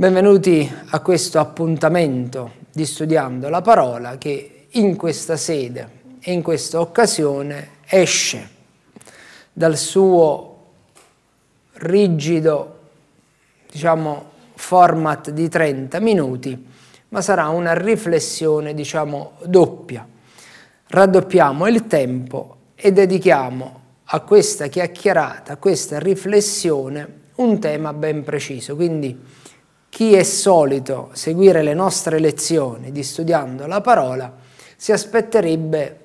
Benvenuti a questo appuntamento di Studiando la Parola che in questa sede e in questa occasione esce dal suo rigido diciamo, format di 30 minuti, ma sarà una riflessione diciamo, doppia. Raddoppiamo il tempo e dedichiamo a questa chiacchierata, a questa riflessione, un tema ben preciso. Quindi chi è solito seguire le nostre lezioni di studiando la parola si aspetterebbe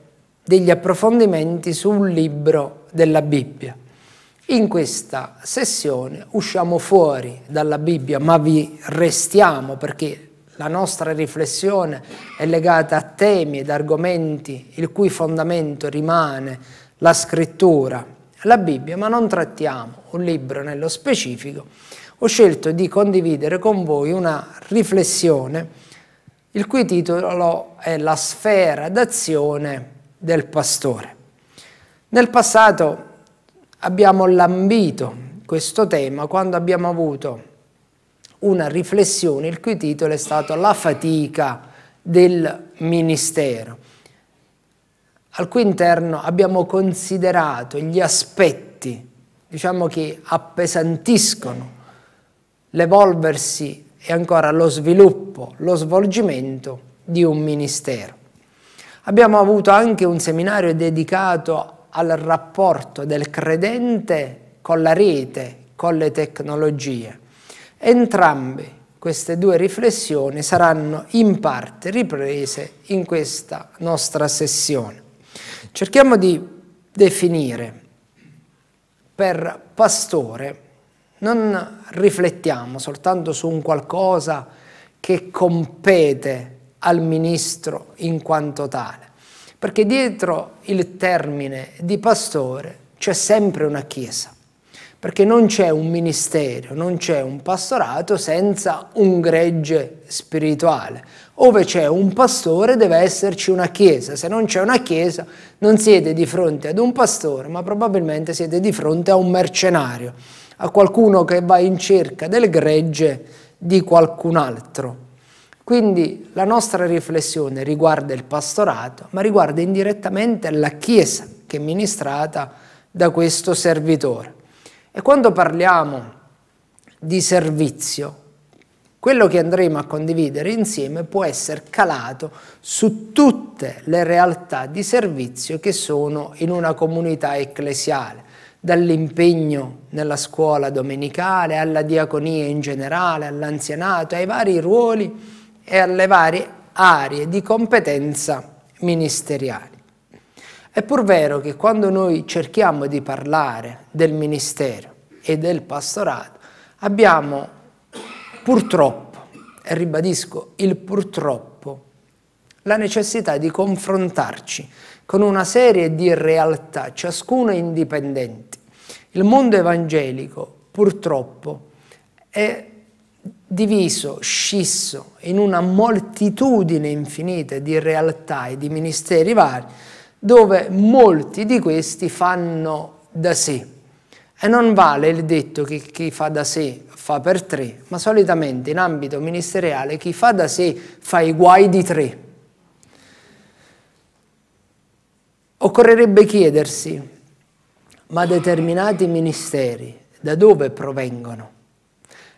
degli approfondimenti su un libro della Bibbia. In questa sessione usciamo fuori dalla Bibbia, ma vi restiamo perché la nostra riflessione è legata a temi ed argomenti il cui fondamento rimane la scrittura, la Bibbia, ma non trattiamo un libro nello specifico, ho scelto di condividere con voi una riflessione il cui titolo è La sfera d'azione del pastore. Nel passato abbiamo lambito questo tema quando abbiamo avuto una riflessione il cui titolo è stato La fatica del ministero, al cui interno abbiamo considerato gli aspetti diciamo che appesantiscono l'evolversi e ancora lo sviluppo, lo svolgimento di un ministero. Abbiamo avuto anche un seminario dedicato al rapporto del credente con la rete, con le tecnologie. Entrambe queste due riflessioni saranno in parte riprese in questa nostra sessione. Cerchiamo di definire per pastore non riflettiamo soltanto su un qualcosa che compete al ministro in quanto tale, perché dietro il termine di pastore c'è sempre una chiesa, perché non c'è un ministero, non c'è un pastorato senza un gregge spirituale. Ove c'è un pastore deve esserci una chiesa, se non c'è una chiesa non siete di fronte ad un pastore, ma probabilmente siete di fronte a un mercenario a qualcuno che va in cerca del gregge di qualcun altro. Quindi la nostra riflessione riguarda il pastorato, ma riguarda indirettamente la Chiesa che è ministrata da questo servitore. E quando parliamo di servizio, quello che andremo a condividere insieme può essere calato su tutte le realtà di servizio che sono in una comunità ecclesiale dall'impegno nella scuola domenicale alla diaconia in generale, all'anzianato, ai vari ruoli e alle varie aree di competenza ministeriali. È pur vero che quando noi cerchiamo di parlare del ministero e del pastorato, abbiamo purtroppo, e ribadisco il purtroppo, la necessità di confrontarci con una serie di realtà, ciascuna indipendente. Il mondo evangelico, purtroppo, è diviso, scisso in una moltitudine infinita di realtà e di ministeri vari, dove molti di questi fanno da sé. E non vale il detto che chi fa da sé fa per tre, ma solitamente in ambito ministeriale chi fa da sé fa i guai di tre. Occorrerebbe chiedersi, ma determinati ministeri da dove provengono?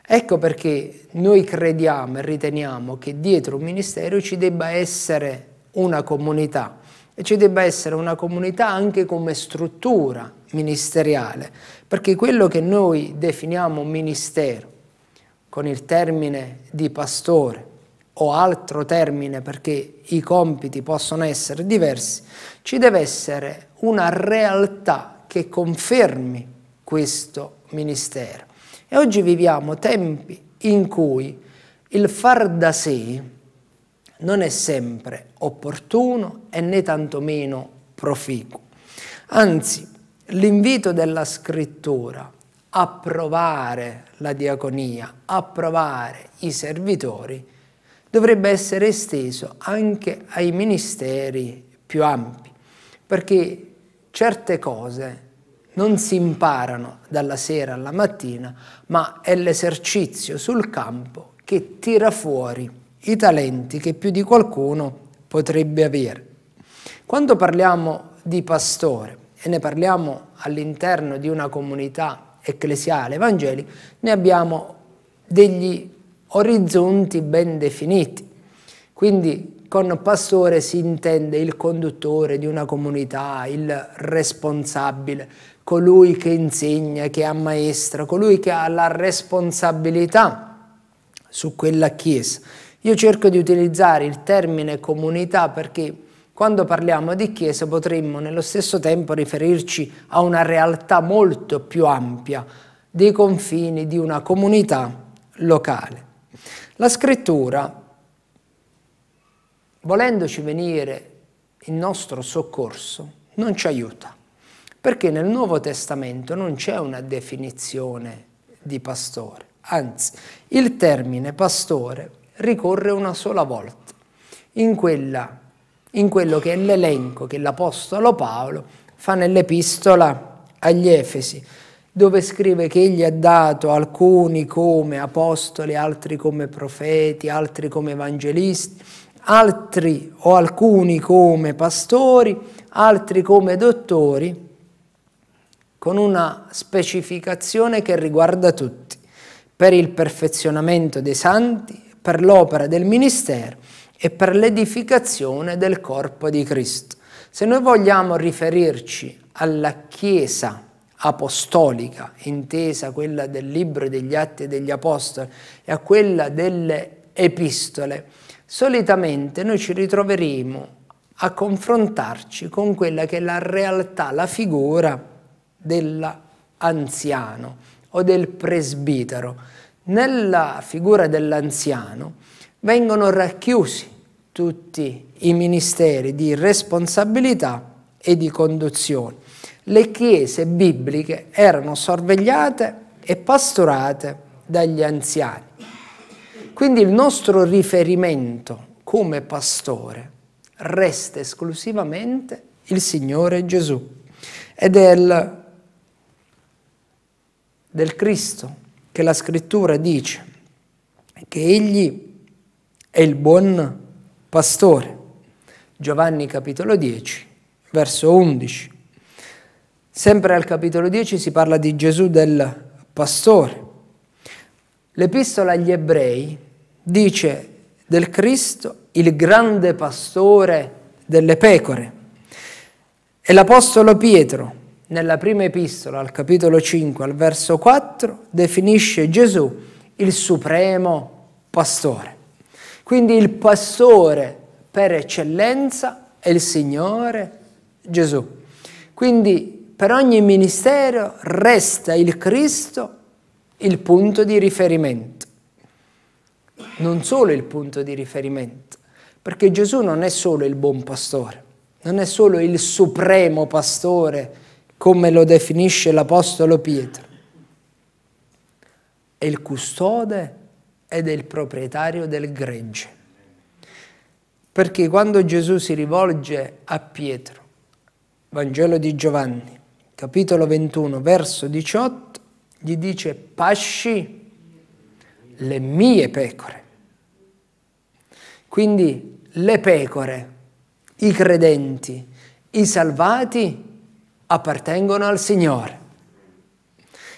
Ecco perché noi crediamo e riteniamo che dietro un ministero ci debba essere una comunità e ci debba essere una comunità anche come struttura ministeriale, perché quello che noi definiamo ministero con il termine di pastore o altro termine perché i compiti possono essere diversi, ci deve essere una realtà che confermi questo ministero. E oggi viviamo tempi in cui il far da sé non è sempre opportuno e né tantomeno proficuo. Anzi, l'invito della scrittura a provare la diaconia, a provare i servitori, dovrebbe essere esteso anche ai ministeri più ampi, perché certe cose non si imparano dalla sera alla mattina, ma è l'esercizio sul campo che tira fuori i talenti che più di qualcuno potrebbe avere. Quando parliamo di pastore, e ne parliamo all'interno di una comunità ecclesiale evangelica, ne abbiamo degli orizzonti ben definiti. Quindi con pastore si intende il conduttore di una comunità, il responsabile, colui che insegna, che ammaestra, colui che ha la responsabilità su quella chiesa. Io cerco di utilizzare il termine comunità perché quando parliamo di chiesa potremmo nello stesso tempo riferirci a una realtà molto più ampia dei confini di una comunità locale. La scrittura, volendoci venire in nostro soccorso, non ci aiuta, perché nel Nuovo Testamento non c'è una definizione di pastore, anzi il termine pastore ricorre una sola volta, in, quella, in quello che è l'elenco che l'Apostolo Paolo fa nell'epistola agli Efesi, dove scrive che egli ha dato alcuni come apostoli, altri come profeti, altri come evangelisti, altri o alcuni come pastori, altri come dottori, con una specificazione che riguarda tutti, per il perfezionamento dei santi, per l'opera del ministero e per l'edificazione del corpo di Cristo. Se noi vogliamo riferirci alla Chiesa, apostolica, intesa quella del libro degli atti e degli apostoli, e a quella delle epistole, solitamente noi ci ritroveremo a confrontarci con quella che è la realtà, la figura dell'anziano o del presbitero. Nella figura dell'anziano vengono racchiusi tutti i ministeri di responsabilità e di conduzione le chiese bibliche erano sorvegliate e pastorate dagli anziani. Quindi il nostro riferimento come pastore resta esclusivamente il Signore Gesù e del, del Cristo che la scrittura dice che egli è il buon pastore. Giovanni capitolo 10, verso 11. Sempre al capitolo 10 si parla di Gesù del pastore. L'epistola agli ebrei dice del Cristo il grande pastore delle pecore. E l'Apostolo Pietro, nella prima epistola, al capitolo 5, al verso 4, definisce Gesù il supremo pastore. Quindi il pastore per eccellenza è il Signore Gesù. Quindi per ogni ministero resta il Cristo il punto di riferimento. Non solo il punto di riferimento, perché Gesù non è solo il buon pastore, non è solo il supremo pastore, come lo definisce l'Apostolo Pietro, è il custode ed è il proprietario del gregge. Perché quando Gesù si rivolge a Pietro, Vangelo di Giovanni, capitolo 21, verso 18, gli dice pasci le mie pecore. Quindi le pecore, i credenti, i salvati appartengono al Signore,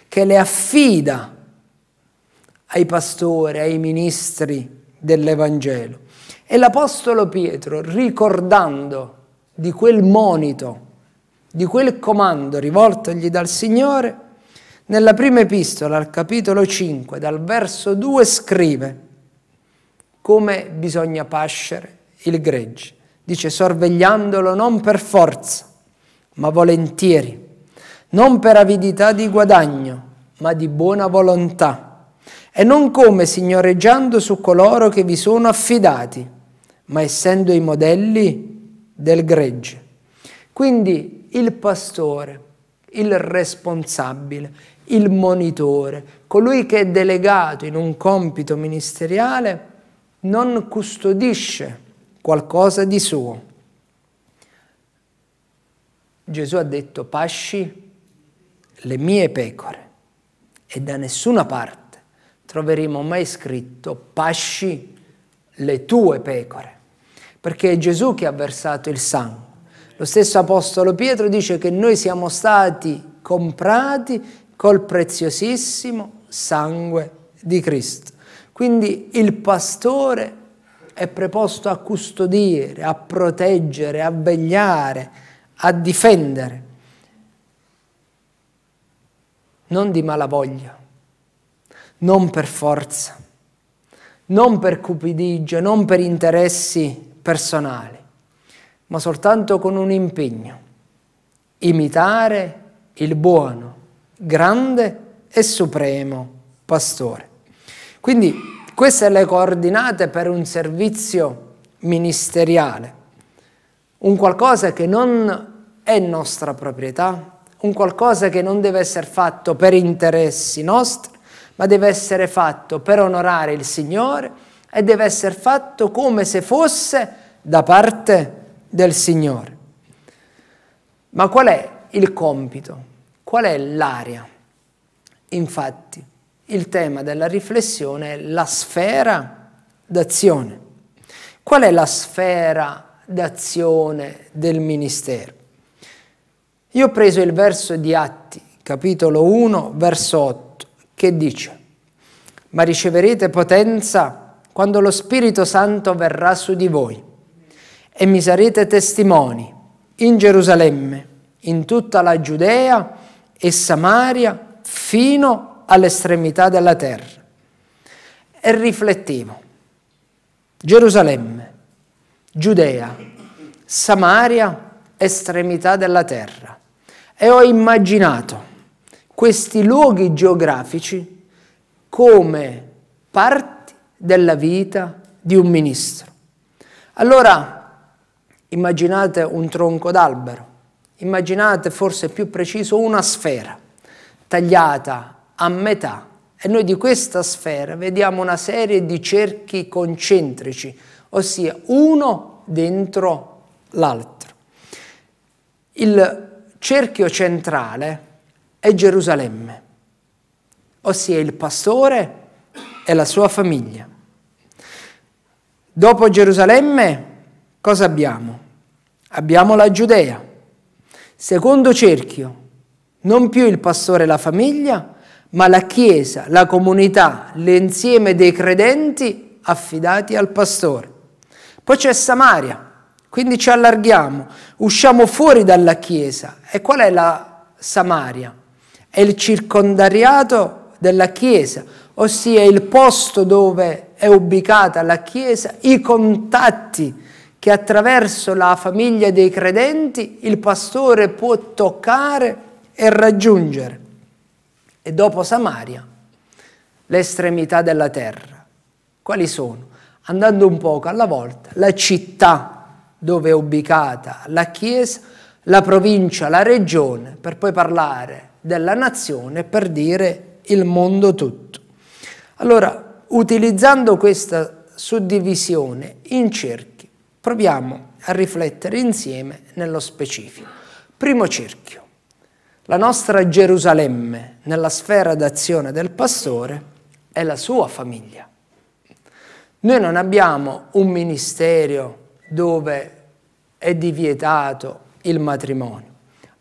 che le affida ai pastori, ai ministri dell'Evangelo. E l'Apostolo Pietro, ricordando di quel monito di quel comando rivoltogli dal Signore, nella prima epistola al capitolo 5, dal verso 2, scrive come bisogna pascere il gregge. Dice sorvegliandolo non per forza, ma volentieri, non per avidità di guadagno, ma di buona volontà e non come signoreggiando su coloro che vi sono affidati, ma essendo i modelli del gregge. Quindi il pastore, il responsabile, il monitore, colui che è delegato in un compito ministeriale, non custodisce qualcosa di suo. Gesù ha detto, pasci le mie pecore e da nessuna parte troveremo mai scritto, pasci le tue pecore, perché è Gesù che ha versato il sangue lo stesso Apostolo Pietro dice che noi siamo stati comprati col preziosissimo sangue di Cristo. Quindi il pastore è preposto a custodire, a proteggere, a vegliare, a difendere, non di malavoglia, non per forza, non per cupidigia, non per interessi personali, ma soltanto con un impegno, imitare il buono, grande e supremo pastore. Quindi queste sono le coordinate per un servizio ministeriale, un qualcosa che non è nostra proprietà, un qualcosa che non deve essere fatto per interessi nostri, ma deve essere fatto per onorare il Signore e deve essere fatto come se fosse da parte nostra del Signore. Ma qual è il compito? Qual è l'area? Infatti, il tema della riflessione è la sfera d'azione. Qual è la sfera d'azione del ministero? Io ho preso il verso di Atti, capitolo 1, verso 8, che dice, ma riceverete potenza quando lo Spirito Santo verrà su di voi e mi sarete testimoni in Gerusalemme, in tutta la Giudea e Samaria, fino all'estremità della terra. E riflettivo. Gerusalemme, Giudea, Samaria, estremità della terra. E ho immaginato questi luoghi geografici come parti della vita di un ministro. Allora, Immaginate un tronco d'albero, immaginate forse più preciso una sfera tagliata a metà e noi di questa sfera vediamo una serie di cerchi concentrici, ossia uno dentro l'altro. Il cerchio centrale è Gerusalemme, ossia il pastore e la sua famiglia. Dopo Gerusalemme cosa abbiamo? Abbiamo la Giudea. Secondo cerchio, non più il pastore e la famiglia, ma la Chiesa, la comunità, l'insieme dei credenti affidati al pastore. Poi c'è Samaria, quindi ci allarghiamo, usciamo fuori dalla Chiesa. E qual è la Samaria? È il circondariato della Chiesa, ossia il posto dove è ubicata la Chiesa, i contatti che attraverso la famiglia dei credenti il pastore può toccare e raggiungere. E dopo Samaria, le estremità della terra. Quali sono? Andando un poco alla volta, la città dove è ubicata la chiesa, la provincia, la regione, per poi parlare della nazione, per dire il mondo tutto. Allora, utilizzando questa suddivisione in cerchi, Proviamo a riflettere insieme nello specifico. Primo cerchio. La nostra Gerusalemme nella sfera d'azione del pastore è la sua famiglia. Noi non abbiamo un ministero dove è divietato il matrimonio.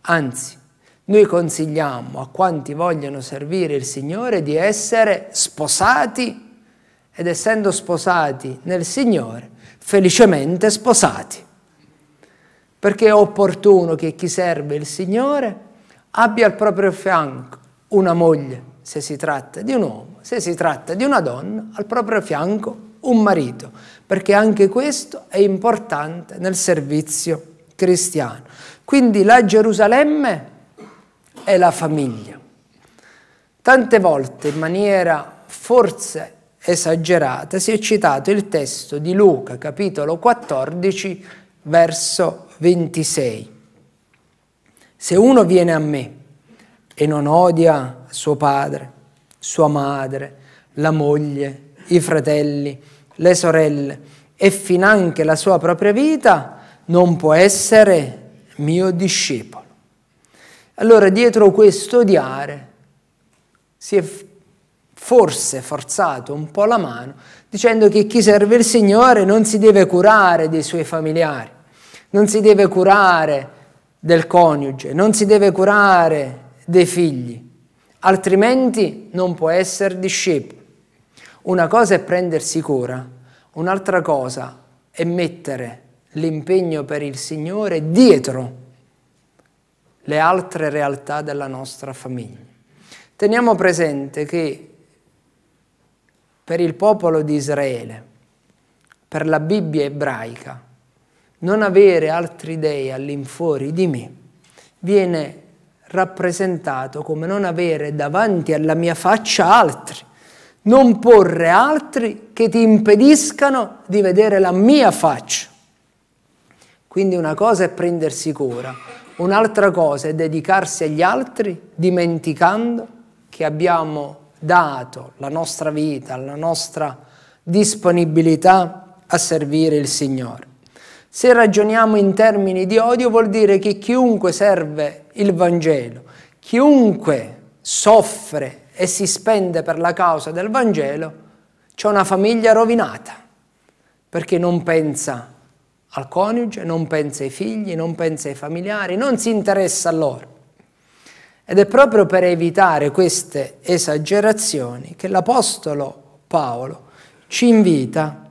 Anzi, noi consigliamo a quanti vogliono servire il Signore di essere sposati ed essendo sposati nel Signore felicemente sposati. Perché è opportuno che chi serve il Signore abbia al proprio fianco una moglie, se si tratta di un uomo, se si tratta di una donna, al proprio fianco un marito, perché anche questo è importante nel servizio cristiano. Quindi la Gerusalemme è la famiglia. Tante volte in maniera forse esagerata, si è citato il testo di Luca capitolo 14 verso 26. Se uno viene a me e non odia suo padre, sua madre, la moglie, i fratelli, le sorelle e finanche la sua propria vita, non può essere mio discepolo. Allora dietro questo odiare si è forse forzato un po' la mano, dicendo che chi serve il Signore non si deve curare dei suoi familiari, non si deve curare del coniuge, non si deve curare dei figli, altrimenti non può essere discepolo. Una cosa è prendersi cura, un'altra cosa è mettere l'impegno per il Signore dietro le altre realtà della nostra famiglia. Teniamo presente che per il popolo di Israele, per la Bibbia ebraica, non avere altri dei all'infuori di me viene rappresentato come non avere davanti alla mia faccia altri, non porre altri che ti impediscano di vedere la mia faccia. Quindi una cosa è prendersi cura, un'altra cosa è dedicarsi agli altri dimenticando che abbiamo dato la nostra vita, la nostra disponibilità a servire il Signore. Se ragioniamo in termini di odio vuol dire che chiunque serve il Vangelo, chiunque soffre e si spende per la causa del Vangelo, c'è una famiglia rovinata, perché non pensa al coniuge, non pensa ai figli, non pensa ai familiari, non si interessa a loro. Ed è proprio per evitare queste esagerazioni che l'Apostolo Paolo ci invita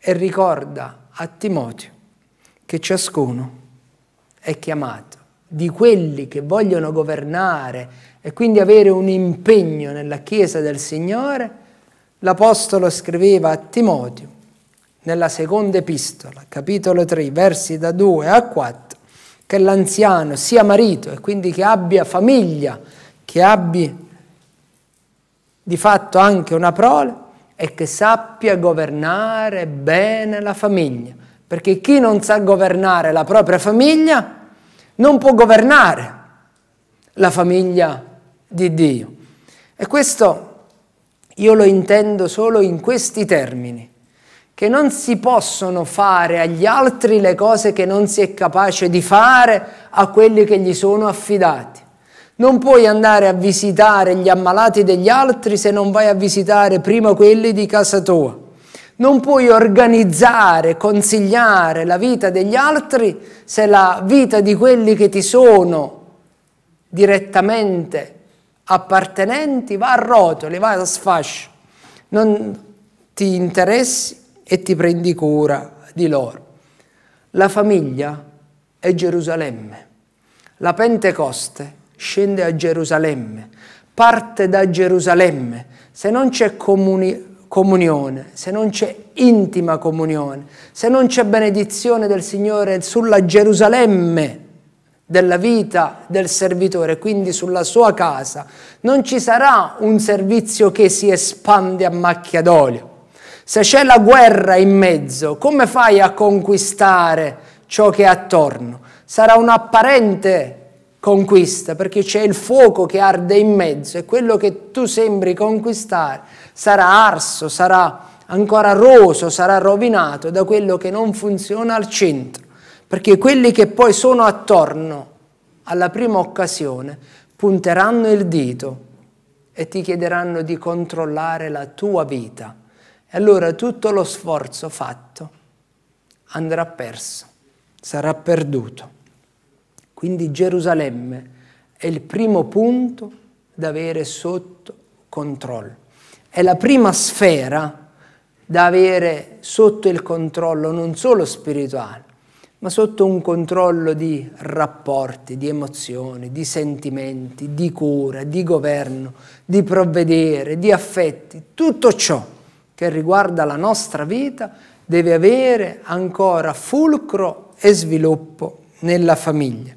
e ricorda a Timoteo che ciascuno è chiamato di quelli che vogliono governare e quindi avere un impegno nella Chiesa del Signore, l'Apostolo scriveva a Timoteo nella seconda epistola, capitolo 3, versi da 2 a 4, che l'anziano sia marito e quindi che abbia famiglia, che abbia di fatto anche una prole e che sappia governare bene la famiglia. Perché chi non sa governare la propria famiglia non può governare la famiglia di Dio. E questo io lo intendo solo in questi termini che non si possono fare agli altri le cose che non si è capace di fare a quelli che gli sono affidati. Non puoi andare a visitare gli ammalati degli altri se non vai a visitare prima quelli di casa tua. Non puoi organizzare, consigliare la vita degli altri se la vita di quelli che ti sono direttamente appartenenti va a rotoli, va a sfascio. Non ti interessi e ti prendi cura di loro. La famiglia è Gerusalemme. La Pentecoste scende a Gerusalemme, parte da Gerusalemme. Se non c'è comuni comunione, se non c'è intima comunione, se non c'è benedizione del Signore sulla Gerusalemme della vita del servitore, quindi sulla sua casa, non ci sarà un servizio che si espande a macchia d'olio. Se c'è la guerra in mezzo, come fai a conquistare ciò che è attorno? Sarà un'apparente conquista perché c'è il fuoco che arde in mezzo e quello che tu sembri conquistare sarà arso, sarà ancora roso, sarà rovinato da quello che non funziona al centro. Perché quelli che poi sono attorno alla prima occasione punteranno il dito e ti chiederanno di controllare la tua vita. E allora tutto lo sforzo fatto andrà perso, sarà perduto. Quindi Gerusalemme è il primo punto da avere sotto controllo. È la prima sfera da avere sotto il controllo non solo spirituale, ma sotto un controllo di rapporti, di emozioni, di sentimenti, di cura, di governo, di provvedere, di affetti, tutto ciò che riguarda la nostra vita deve avere ancora fulcro e sviluppo nella famiglia.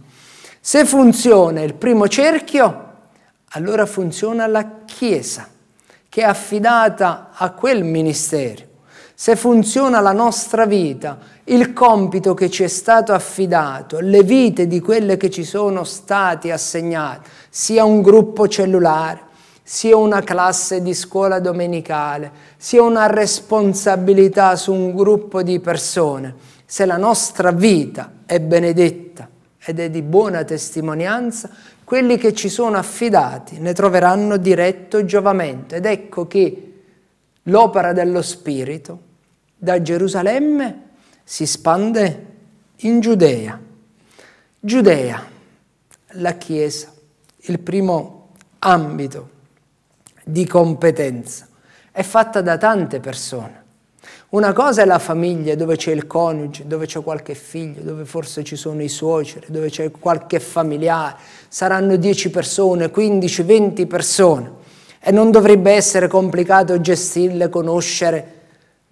Se funziona il primo cerchio, allora funziona la Chiesa, che è affidata a quel ministero. Se funziona la nostra vita, il compito che ci è stato affidato, le vite di quelle che ci sono state assegnate, sia un gruppo cellulare, sia una classe di scuola domenicale, sia una responsabilità su un gruppo di persone, se la nostra vita è benedetta ed è di buona testimonianza, quelli che ci sono affidati ne troveranno diretto giovamento. Ed ecco che l'opera dello Spirito da Gerusalemme si spande in Giudea. Giudea, la Chiesa, il primo ambito di competenza. È fatta da tante persone. Una cosa è la famiglia dove c'è il coniuge, dove c'è qualche figlio, dove forse ci sono i suoceri, dove c'è qualche familiare, saranno 10 persone, 15, 20 persone e non dovrebbe essere complicato gestirle, conoscere,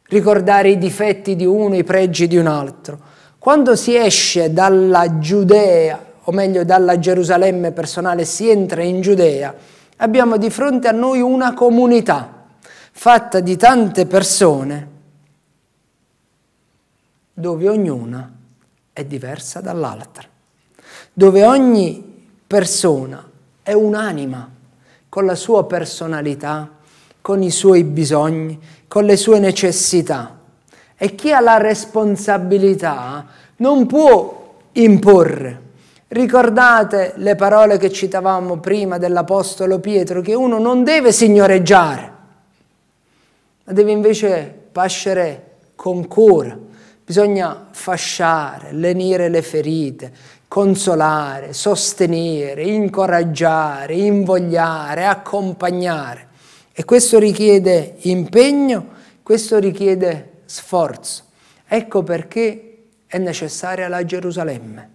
ricordare i difetti di uno, i pregi di un altro. Quando si esce dalla Giudea, o meglio dalla Gerusalemme personale, si entra in Giudea, abbiamo di fronte a noi una comunità fatta di tante persone dove ognuna è diversa dall'altra, dove ogni persona è un'anima con la sua personalità, con i suoi bisogni, con le sue necessità. E chi ha la responsabilità non può imporre, Ricordate le parole che citavamo prima dell'Apostolo Pietro, che uno non deve signoreggiare, ma deve invece pascere con cura. Bisogna fasciare, lenire le ferite, consolare, sostenere, incoraggiare, invogliare, accompagnare. E questo richiede impegno, questo richiede sforzo. Ecco perché è necessaria la Gerusalemme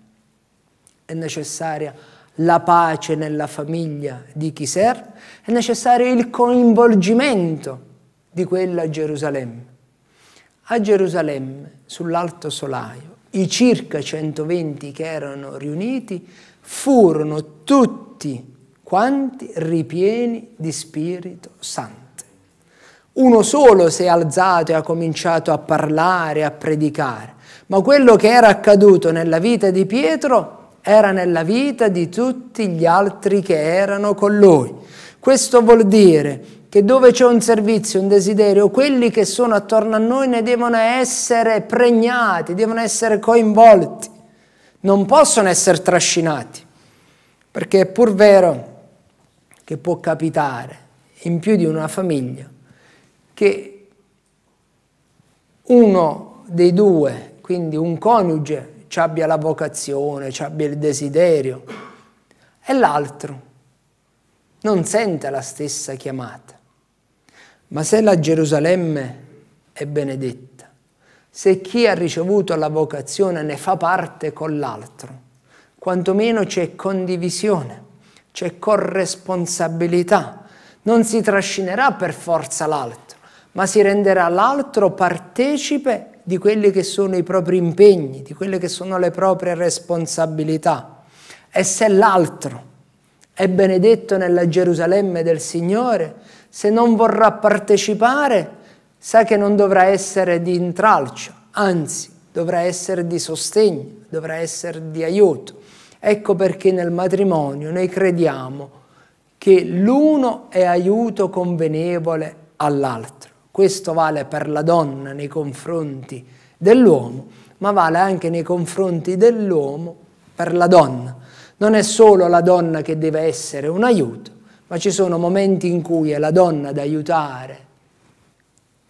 è necessaria la pace nella famiglia di Chiser, è necessario il coinvolgimento di quella Gerusalemme. A Gerusalemme, sull'alto solaio, i circa 120 che erano riuniti furono tutti quanti ripieni di Spirito Santo. Uno solo si è alzato e ha cominciato a parlare, a predicare, ma quello che era accaduto nella vita di Pietro era nella vita di tutti gli altri che erano con lui. Questo vuol dire che dove c'è un servizio, un desiderio, quelli che sono attorno a noi ne devono essere pregnati, devono essere coinvolti, non possono essere trascinati, perché è pur vero che può capitare in più di una famiglia che uno dei due, quindi un coniuge ci abbia la vocazione, ci abbia il desiderio, e l'altro non sente la stessa chiamata. Ma se la Gerusalemme è benedetta, se chi ha ricevuto la vocazione ne fa parte con l'altro, quantomeno c'è condivisione, c'è corresponsabilità, non si trascinerà per forza l'altro, ma si renderà l'altro partecipe di quelli che sono i propri impegni, di quelle che sono le proprie responsabilità. E se l'altro è benedetto nella Gerusalemme del Signore, se non vorrà partecipare, sa che non dovrà essere di intralcio, anzi dovrà essere di sostegno, dovrà essere di aiuto. Ecco perché nel matrimonio noi crediamo che l'uno è aiuto convenevole all'altro. Questo vale per la donna nei confronti dell'uomo, ma vale anche nei confronti dell'uomo per la donna. Non è solo la donna che deve essere un aiuto, ma ci sono momenti in cui è la donna ad aiutare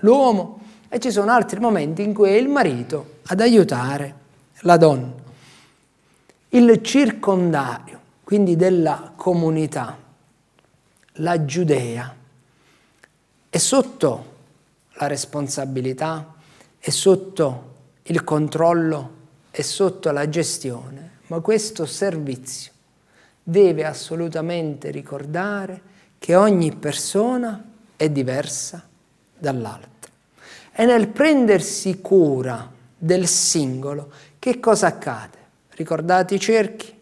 l'uomo e ci sono altri momenti in cui è il marito ad aiutare la donna. Il circondario, quindi della comunità, la Giudea, è sotto la responsabilità, è sotto il controllo, è sotto la gestione, ma questo servizio deve assolutamente ricordare che ogni persona è diversa dall'altra. E nel prendersi cura del singolo, che cosa accade? Ricordate i cerchi,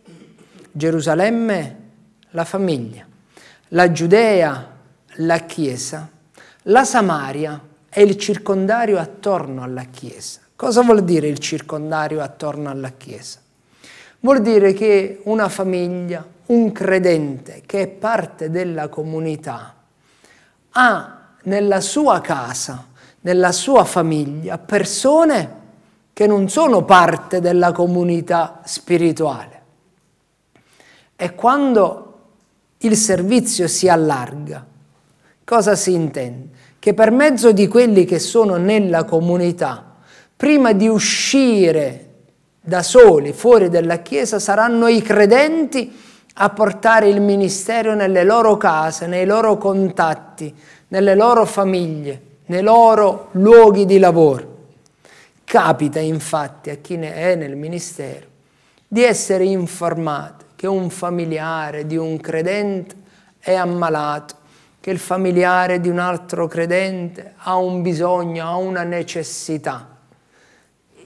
Gerusalemme, la famiglia, la Giudea, la Chiesa, la Samaria, è il circondario attorno alla Chiesa. Cosa vuol dire il circondario attorno alla Chiesa? Vuol dire che una famiglia, un credente che è parte della comunità, ha nella sua casa, nella sua famiglia, persone che non sono parte della comunità spirituale. E quando il servizio si allarga, cosa si intende? che per mezzo di quelli che sono nella comunità, prima di uscire da soli, fuori dalla Chiesa, saranno i credenti a portare il ministero nelle loro case, nei loro contatti, nelle loro famiglie, nei loro luoghi di lavoro. Capita infatti a chi ne è nel ministero di essere informato che un familiare di un credente è ammalato che il familiare di un altro credente ha un bisogno, ha una necessità.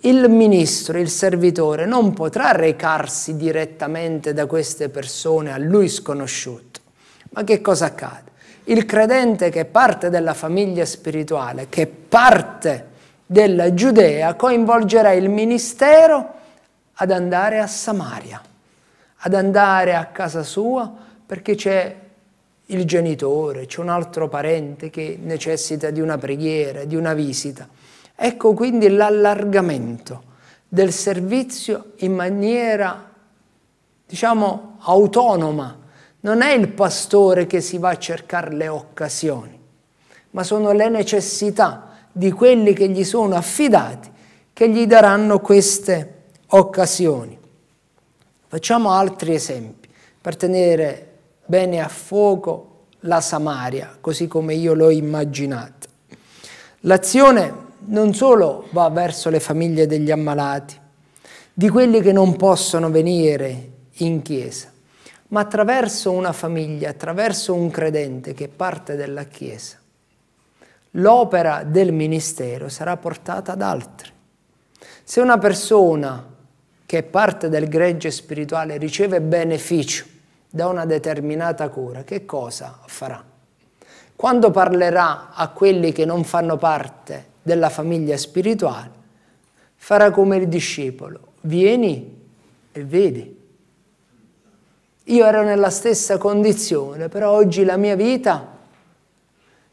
Il ministro, il servitore, non potrà recarsi direttamente da queste persone a lui sconosciute. Ma che cosa accade? Il credente che è parte della famiglia spirituale, che è parte della Giudea, coinvolgerà il ministero ad andare a Samaria, ad andare a casa sua perché c'è il genitore, c'è un altro parente che necessita di una preghiera, di una visita. Ecco quindi l'allargamento del servizio in maniera, diciamo, autonoma. Non è il pastore che si va a cercare le occasioni, ma sono le necessità di quelli che gli sono affidati che gli daranno queste occasioni. Facciamo altri esempi per tenere bene a fuoco la Samaria, così come io l'ho immaginata. L'azione non solo va verso le famiglie degli ammalati, di quelli che non possono venire in chiesa, ma attraverso una famiglia, attraverso un credente che parte della chiesa. L'opera del ministero sarà portata ad altri. Se una persona che è parte del gregge spirituale riceve beneficio da una determinata cura, che cosa farà? Quando parlerà a quelli che non fanno parte della famiglia spirituale, farà come il discepolo, vieni e vedi. Io ero nella stessa condizione, però oggi la mia vita,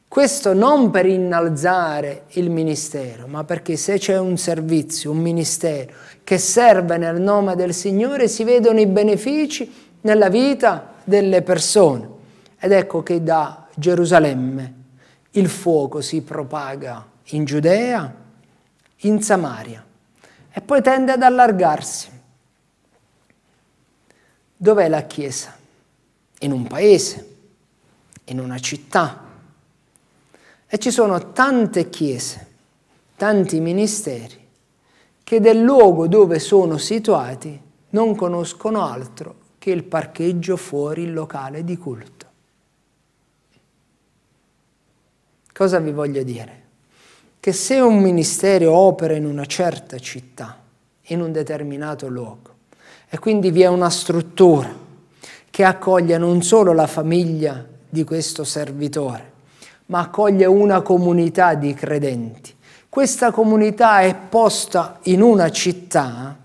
questo non per innalzare il ministero, ma perché se c'è un servizio, un ministero che serve nel nome del Signore, si vedono i benefici nella vita delle persone. Ed ecco che da Gerusalemme il fuoco si propaga in Giudea, in Samaria e poi tende ad allargarsi. Dov'è la Chiesa? In un paese, in una città. E ci sono tante chiese, tanti ministeri, che del luogo dove sono situati non conoscono altro anche il parcheggio fuori il locale di culto. Cosa vi voglio dire? Che se un ministero opera in una certa città, in un determinato luogo, e quindi vi è una struttura che accoglie non solo la famiglia di questo servitore, ma accoglie una comunità di credenti. Questa comunità è posta in una città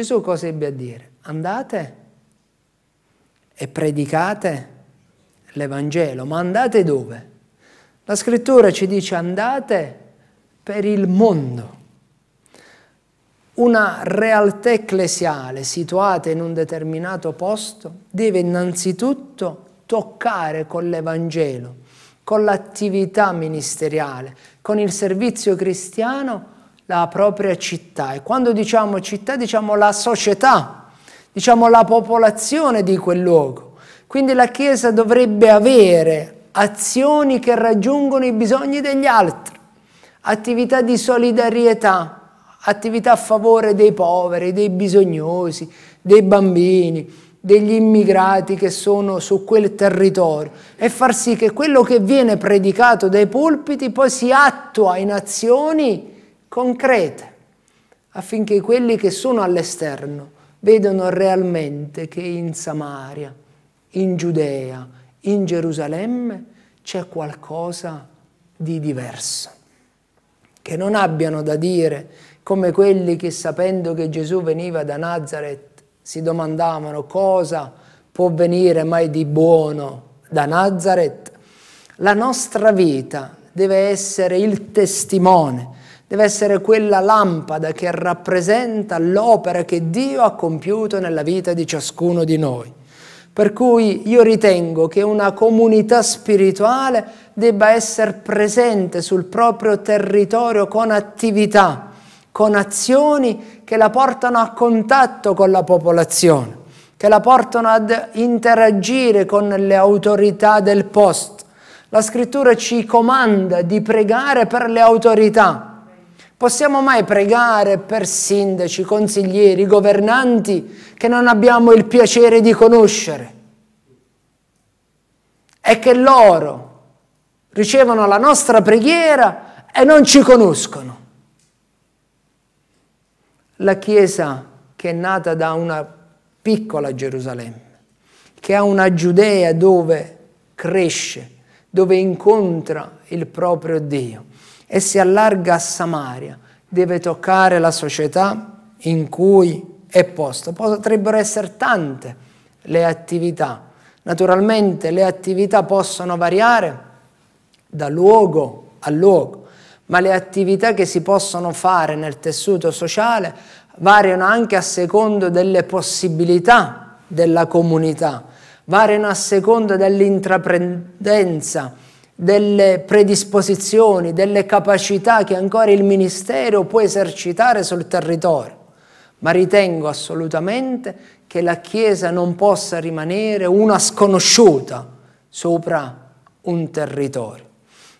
Gesù cosa ebbe a dire? Andate e predicate l'Evangelo, ma andate dove? La scrittura ci dice andate per il mondo. Una realtà ecclesiale situata in un determinato posto deve innanzitutto toccare con l'Evangelo, con l'attività ministeriale, con il servizio cristiano la propria città. E quando diciamo città diciamo la società, diciamo la popolazione di quel luogo. Quindi la Chiesa dovrebbe avere azioni che raggiungono i bisogni degli altri, attività di solidarietà, attività a favore dei poveri, dei bisognosi, dei bambini, degli immigrati che sono su quel territorio e far sì che quello che viene predicato dai pulpiti poi si attua in azioni concrete, affinché quelli che sono all'esterno vedano realmente che in Samaria, in Giudea, in Gerusalemme c'è qualcosa di diverso. Che non abbiano da dire come quelli che sapendo che Gesù veniva da Nazareth si domandavano cosa può venire mai di buono da Nazareth. La nostra vita deve essere il testimone deve essere quella lampada che rappresenta l'opera che Dio ha compiuto nella vita di ciascuno di noi. Per cui io ritengo che una comunità spirituale debba essere presente sul proprio territorio con attività, con azioni che la portano a contatto con la popolazione, che la portano ad interagire con le autorità del posto. La scrittura ci comanda di pregare per le autorità, Possiamo mai pregare per sindaci, consiglieri, governanti che non abbiamo il piacere di conoscere e che loro ricevono la nostra preghiera e non ci conoscono. La Chiesa che è nata da una piccola Gerusalemme, che ha una Giudea dove cresce, dove incontra il proprio Dio e si allarga a Samaria, deve toccare la società in cui è posto. Potrebbero essere tante le attività. Naturalmente le attività possono variare da luogo a luogo, ma le attività che si possono fare nel tessuto sociale variano anche a secondo delle possibilità della comunità, variano a secondo dell'intraprendenza delle predisposizioni, delle capacità che ancora il Ministero può esercitare sul territorio, ma ritengo assolutamente che la Chiesa non possa rimanere una sconosciuta sopra un territorio.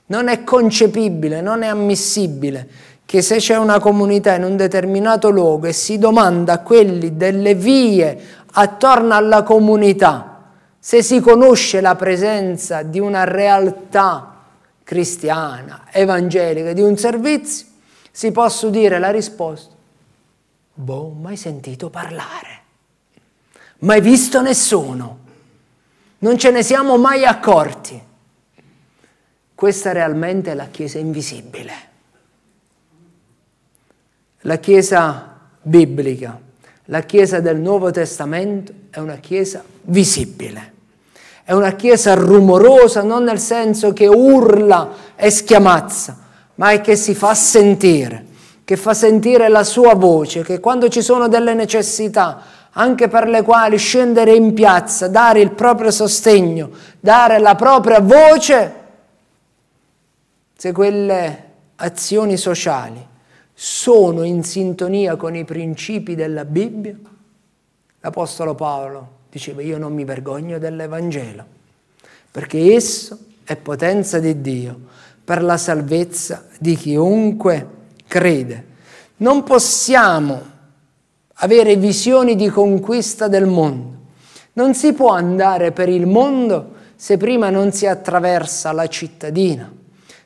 Non è concepibile, non è ammissibile che se c'è una comunità in un determinato luogo e si domanda a quelli delle vie attorno alla comunità, se si conosce la presenza di una realtà cristiana, evangelica, di un servizio, si possa dire la risposta, boh, mai sentito parlare, mai visto nessuno, non ce ne siamo mai accorti. Questa realmente è la Chiesa invisibile, la Chiesa biblica. La Chiesa del Nuovo Testamento è una Chiesa visibile. È una chiesa rumorosa non nel senso che urla e schiamazza, ma è che si fa sentire, che fa sentire la sua voce, che quando ci sono delle necessità, anche per le quali scendere in piazza, dare il proprio sostegno, dare la propria voce, se quelle azioni sociali sono in sintonia con i principi della Bibbia, l'Apostolo Paolo Diceva io non mi vergogno dell'Evangelo, perché esso è potenza di Dio per la salvezza di chiunque crede. Non possiamo avere visioni di conquista del mondo. Non si può andare per il mondo se prima non si attraversa la cittadina,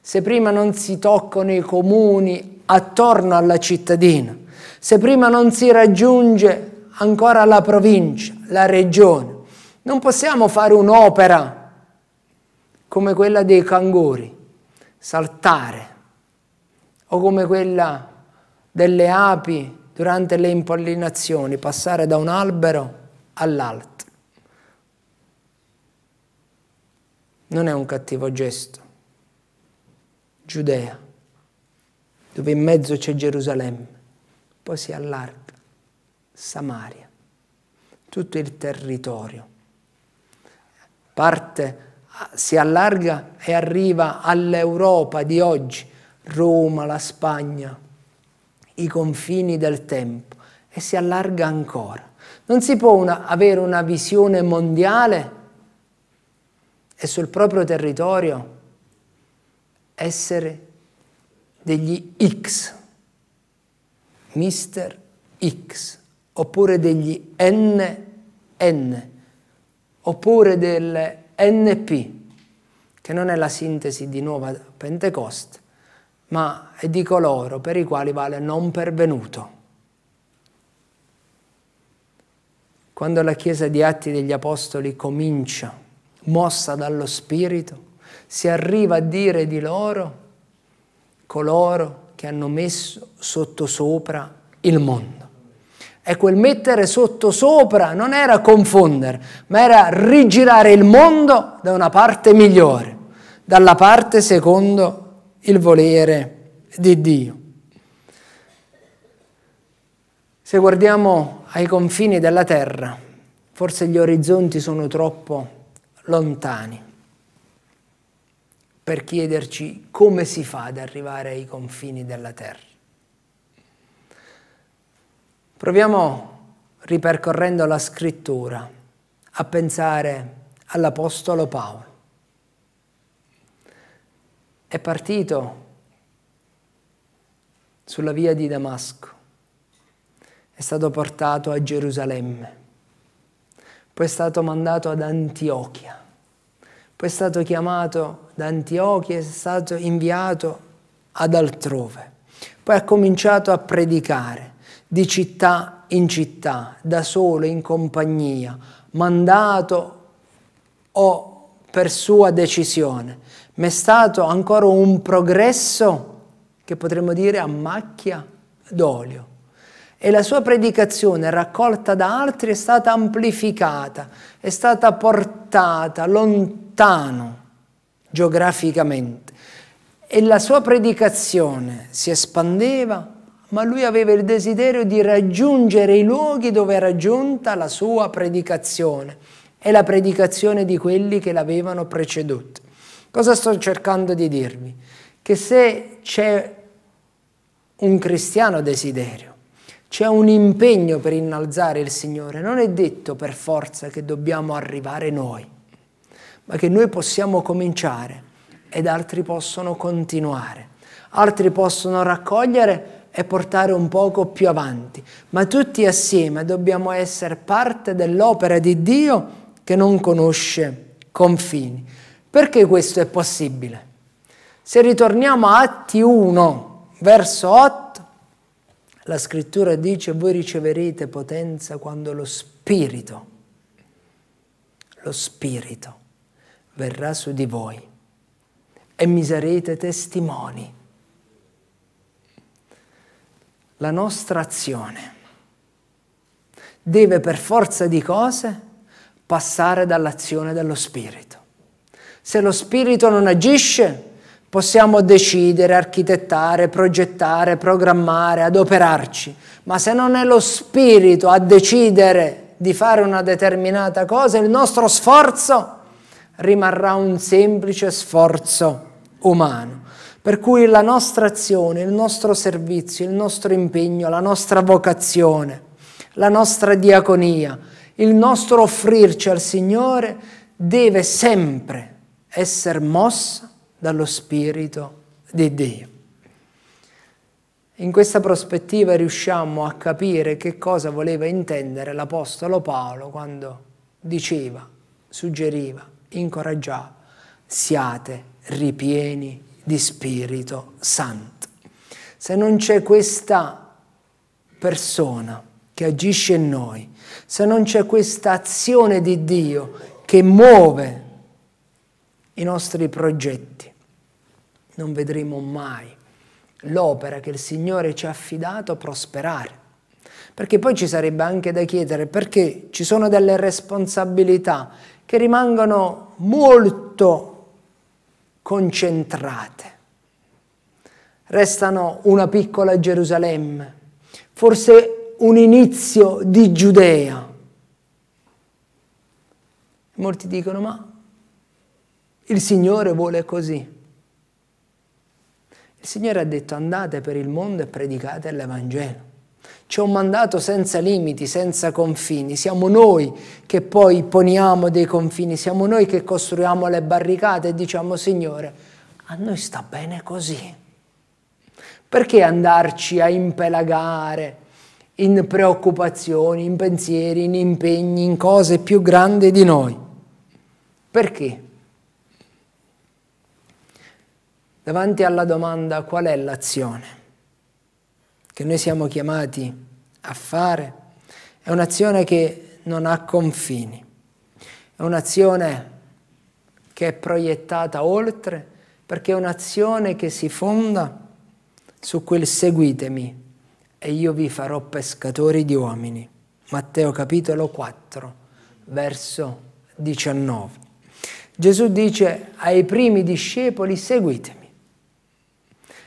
se prima non si toccano i comuni attorno alla cittadina, se prima non si raggiunge ancora la provincia, la regione. Non possiamo fare un'opera come quella dei canguri, saltare, o come quella delle api durante le impollinazioni, passare da un albero all'altro. Non è un cattivo gesto. Giudea, dove in mezzo c'è Gerusalemme, poi si allarga, Samaria tutto il territorio. Parte, ah, si allarga e arriva all'Europa di oggi, Roma, la Spagna, i confini del tempo e si allarga ancora. Non si può una, avere una visione mondiale e sul proprio territorio essere degli X, Mister X oppure degli NN, oppure del NP, che non è la sintesi di Nuova Pentecoste, ma è di coloro per i quali vale non pervenuto. Quando la Chiesa di Atti degli Apostoli comincia, mossa dallo Spirito, si arriva a dire di loro coloro che hanno messo sottosopra il mondo. E quel mettere sotto sopra non era confondere, ma era rigirare il mondo da una parte migliore, dalla parte secondo il volere di Dio. Se guardiamo ai confini della terra, forse gli orizzonti sono troppo lontani per chiederci come si fa ad arrivare ai confini della terra. Proviamo, ripercorrendo la scrittura, a pensare all'Apostolo Paolo. È partito sulla via di Damasco, è stato portato a Gerusalemme, poi è stato mandato ad Antiochia, poi è stato chiamato da Antiochia, e è stato inviato ad altrove, poi ha cominciato a predicare di città in città, da solo, in compagnia, mandato o per sua decisione, ma è stato ancora un progresso che potremmo dire a macchia d'olio. E la sua predicazione raccolta da altri è stata amplificata, è stata portata lontano geograficamente e la sua predicazione si espandeva ma lui aveva il desiderio di raggiungere i luoghi dove era giunta la sua predicazione e la predicazione di quelli che l'avevano preceduto. Cosa sto cercando di dirvi? Che se c'è un cristiano desiderio, c'è un impegno per innalzare il Signore, non è detto per forza che dobbiamo arrivare noi, ma che noi possiamo cominciare ed altri possono continuare, altri possono raccogliere e portare un poco più avanti, ma tutti assieme dobbiamo essere parte dell'opera di Dio che non conosce confini. Perché questo è possibile? Se ritorniamo a Atti 1, verso 8, la scrittura dice voi riceverete potenza quando lo Spirito, lo Spirito verrà su di voi e mi sarete testimoni la nostra azione deve per forza di cose passare dall'azione dello Spirito. Se lo Spirito non agisce, possiamo decidere, architettare, progettare, programmare, adoperarci, ma se non è lo Spirito a decidere di fare una determinata cosa, il nostro sforzo rimarrà un semplice sforzo umano. Per cui la nostra azione, il nostro servizio, il nostro impegno, la nostra vocazione, la nostra diaconia, il nostro offrirci al Signore deve sempre essere mossa dallo Spirito di Dio. In questa prospettiva riusciamo a capire che cosa voleva intendere l'Apostolo Paolo quando diceva, suggeriva, incoraggiava, siate ripieni di Spirito Santo. Se non c'è questa persona che agisce in noi, se non c'è questa azione di Dio che muove i nostri progetti, non vedremo mai l'opera che il Signore ci ha affidato prosperare. Perché poi ci sarebbe anche da chiedere perché ci sono delle responsabilità che rimangono molto concentrate. Restano una piccola Gerusalemme, forse un inizio di Giudea. Molti dicono, ma il Signore vuole così. Il Signore ha detto andate per il mondo e predicate l'Evangelo. C'è un mandato senza limiti, senza confini. Siamo noi che poi poniamo dei confini, siamo noi che costruiamo le barricate e diciamo Signore, a noi sta bene così. Perché andarci a impelagare in preoccupazioni, in pensieri, in impegni, in cose più grandi di noi? Perché? Davanti alla domanda qual è l'azione? che noi siamo chiamati a fare è un'azione che non ha confini, è un'azione che è proiettata oltre perché è un'azione che si fonda su quel seguitemi e io vi farò pescatori di uomini. Matteo capitolo 4, verso 19. Gesù dice ai primi discepoli seguitemi.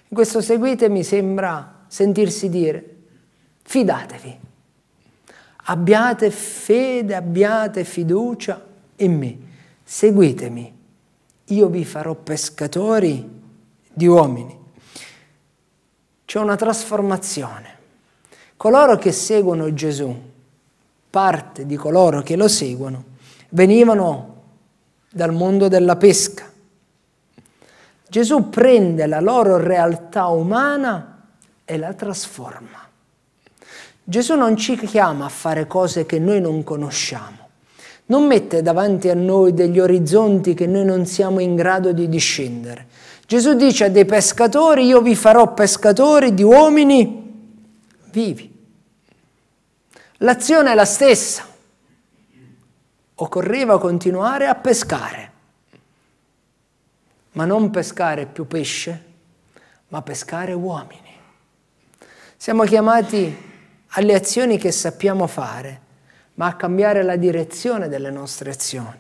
Questo seguitemi sembra sentirsi dire, fidatevi, abbiate fede, abbiate fiducia in me, seguitemi, io vi farò pescatori di uomini. C'è una trasformazione. Coloro che seguono Gesù, parte di coloro che lo seguono, venivano dal mondo della pesca. Gesù prende la loro realtà umana e la trasforma. Gesù non ci chiama a fare cose che noi non conosciamo, non mette davanti a noi degli orizzonti che noi non siamo in grado di discendere. Gesù dice a dei pescatori, io vi farò pescatori di uomini vivi. L'azione è la stessa. Occorreva continuare a pescare, ma non pescare più pesce, ma pescare uomini. Siamo chiamati alle azioni che sappiamo fare, ma a cambiare la direzione delle nostre azioni,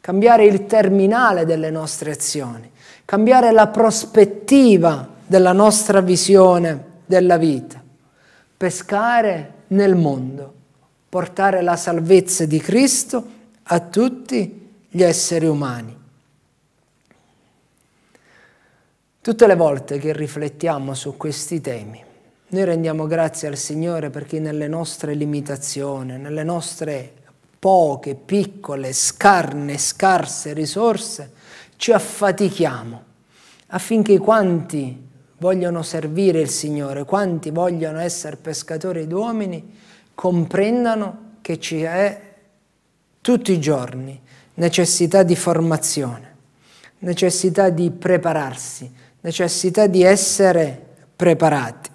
cambiare il terminale delle nostre azioni, cambiare la prospettiva della nostra visione della vita, pescare nel mondo, portare la salvezza di Cristo a tutti gli esseri umani. Tutte le volte che riflettiamo su questi temi, noi rendiamo grazie al Signore perché nelle nostre limitazioni, nelle nostre poche, piccole, scarne, scarse risorse, ci affatichiamo affinché quanti vogliono servire il Signore, quanti vogliono essere pescatori d'uomini, comprendano che ci è tutti i giorni necessità di formazione, necessità di prepararsi, necessità di essere preparati.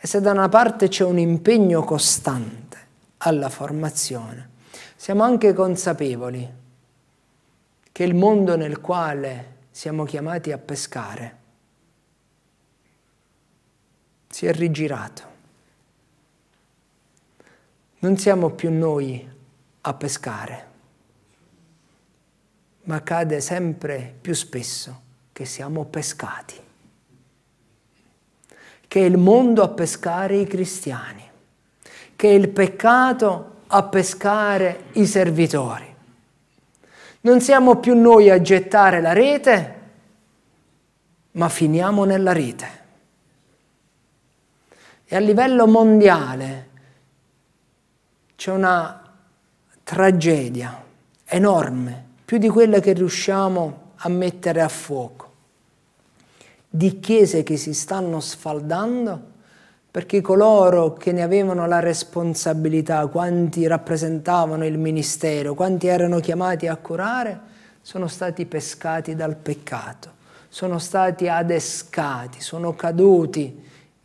E se da una parte c'è un impegno costante alla formazione, siamo anche consapevoli che il mondo nel quale siamo chiamati a pescare si è rigirato. Non siamo più noi a pescare, ma accade sempre più spesso che siamo pescati che è il mondo a pescare i cristiani, che è il peccato a pescare i servitori. Non siamo più noi a gettare la rete, ma finiamo nella rete. E a livello mondiale c'è una tragedia enorme, più di quella che riusciamo a mettere a fuoco di chiese che si stanno sfaldando? Perché coloro che ne avevano la responsabilità, quanti rappresentavano il ministero, quanti erano chiamati a curare, sono stati pescati dal peccato, sono stati adescati, sono caduti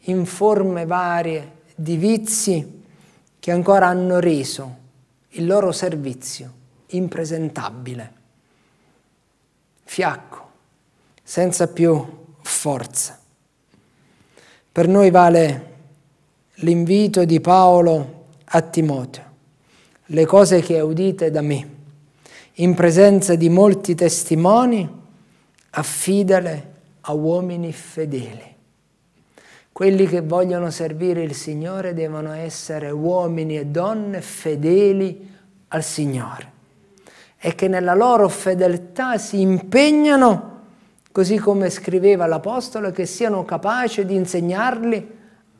in forme varie di vizi che ancora hanno reso il loro servizio impresentabile, fiacco, senza più forza. Per noi vale l'invito di Paolo a Timoteo, le cose che udite da me, in presenza di molti testimoni, affidale a uomini fedeli. Quelli che vogliono servire il Signore devono essere uomini e donne fedeli al Signore e che nella loro fedeltà si impegnano così come scriveva l'Apostolo, che siano capaci di insegnarli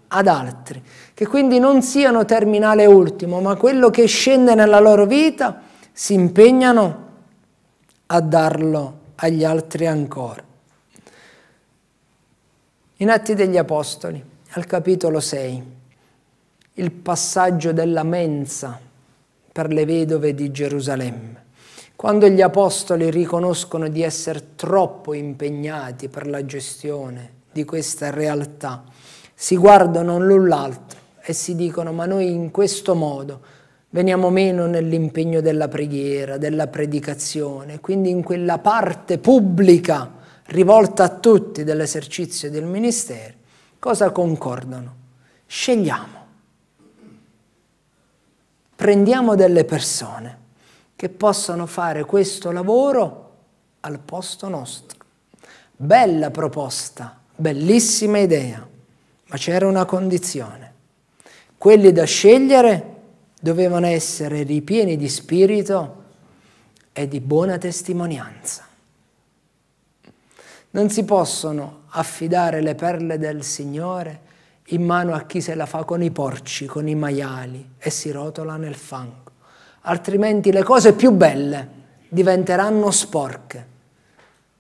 ad altri, che quindi non siano terminale ultimo, ma quello che scende nella loro vita si impegnano a darlo agli altri ancora. In Atti degli Apostoli, al capitolo 6, il passaggio della mensa per le vedove di Gerusalemme. Quando gli apostoli riconoscono di essere troppo impegnati per la gestione di questa realtà, si guardano l'un l'altro e si dicono ma noi in questo modo veniamo meno nell'impegno della preghiera, della predicazione, quindi in quella parte pubblica rivolta a tutti dell'esercizio del ministero, cosa concordano? Scegliamo, prendiamo delle persone che possano fare questo lavoro al posto nostro. Bella proposta, bellissima idea, ma c'era una condizione. Quelli da scegliere dovevano essere ripieni di spirito e di buona testimonianza. Non si possono affidare le perle del Signore in mano a chi se la fa con i porci, con i maiali e si rotola nel fango altrimenti le cose più belle diventeranno sporche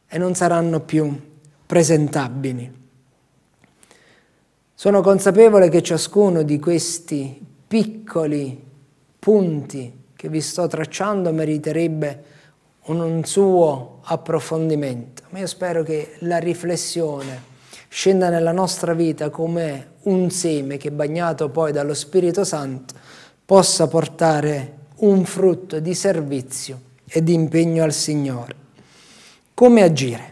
e non saranno più presentabili. Sono consapevole che ciascuno di questi piccoli punti che vi sto tracciando meriterebbe un, suo approfondimento, ma io spero che la riflessione scenda nella nostra vita come un seme che bagnato poi dallo Spirito Santo possa portare un frutto di servizio e di impegno al Signore. Come agire?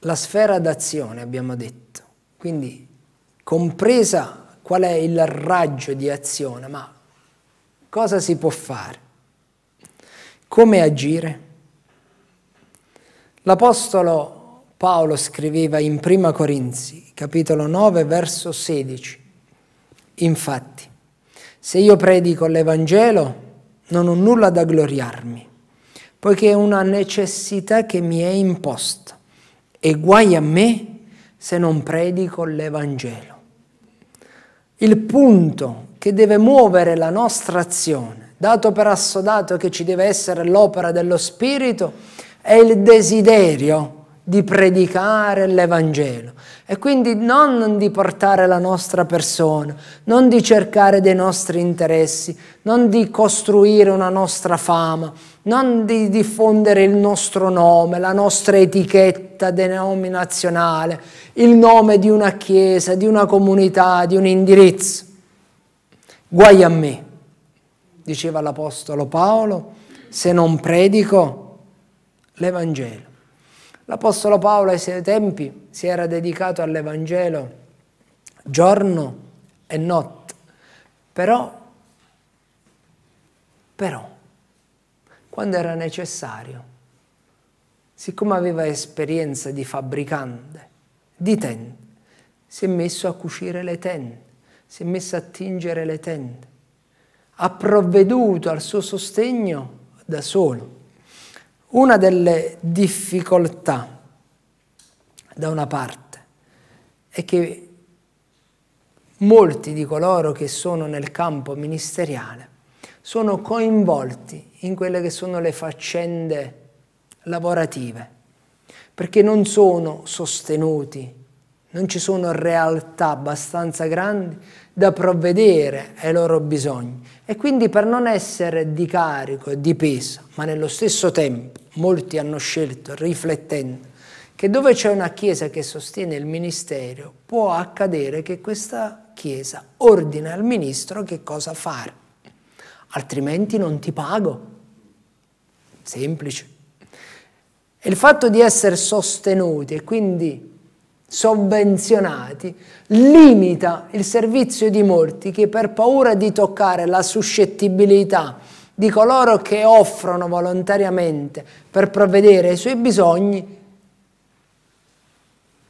La sfera d'azione abbiamo detto, quindi compresa qual è il raggio di azione, ma cosa si può fare? Come agire? L'Apostolo Paolo scriveva in 1 Corinzi, capitolo 9, verso 16. Infatti, se io predico l'Evangelo non ho nulla da gloriarmi, poiché è una necessità che mi è imposta. E guai a me se non predico l'Evangelo. Il punto che deve muovere la nostra azione, dato per assodato che ci deve essere l'opera dello Spirito, è il desiderio di predicare l'Evangelo e quindi non di portare la nostra persona, non di cercare dei nostri interessi, non di costruire una nostra fama, non di diffondere il nostro nome, la nostra etichetta denominazionale, il nome di una chiesa, di una comunità, di un indirizzo. Guai a me, diceva l'Apostolo Paolo, se non predico l'Evangelo. L'Apostolo Paolo ai suoi tempi si era dedicato all'Evangelo giorno e notte, però, però, quando era necessario, siccome aveva esperienza di fabbricante, di tende, si è messo a cucire le tende, si è messo a tingere le tende, ha provveduto al suo sostegno da solo una delle difficoltà, da una parte, è che molti di coloro che sono nel campo ministeriale sono coinvolti in quelle che sono le faccende lavorative, perché non sono sostenuti, non ci sono realtà abbastanza grandi da provvedere ai loro bisogni e quindi per non essere di carico e di peso, ma nello stesso tempo molti hanno scelto riflettendo che dove c'è una chiesa che sostiene il ministero può accadere che questa chiesa ordina al ministro che cosa fare, altrimenti non ti pago. Semplice. E il fatto di essere sostenuti e quindi sovvenzionati, limita il servizio di molti che per paura di toccare la suscettibilità di coloro che offrono volontariamente per provvedere ai suoi bisogni,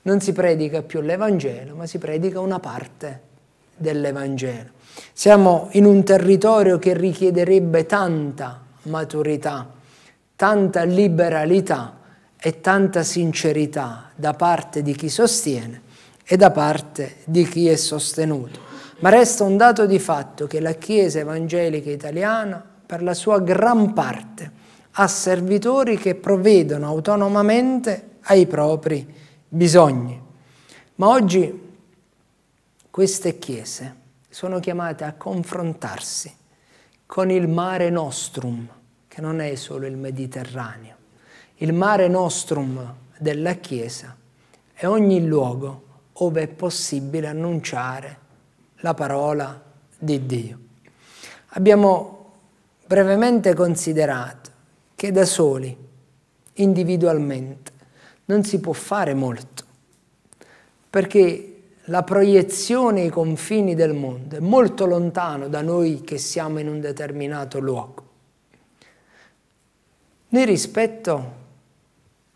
non si predica più l'Evangelo, ma si predica una parte dell'Evangelo. Siamo in un territorio che richiederebbe tanta maturità, tanta liberalità e tanta sincerità da parte di chi sostiene e da parte di chi è sostenuto. Ma resta un dato di fatto che la Chiesa evangelica italiana, per la sua gran parte, ha servitori che provvedono autonomamente ai propri bisogni. Ma oggi queste chiese sono chiamate a confrontarsi con il mare nostrum, che non è solo il Mediterraneo, il mare nostrum della Chiesa è ogni luogo dove è possibile annunciare la parola di Dio. Abbiamo brevemente considerato che da soli, individualmente, non si può fare molto, perché la proiezione ai confini del mondo è molto lontano da noi che siamo in un determinato luogo. Nel rispetto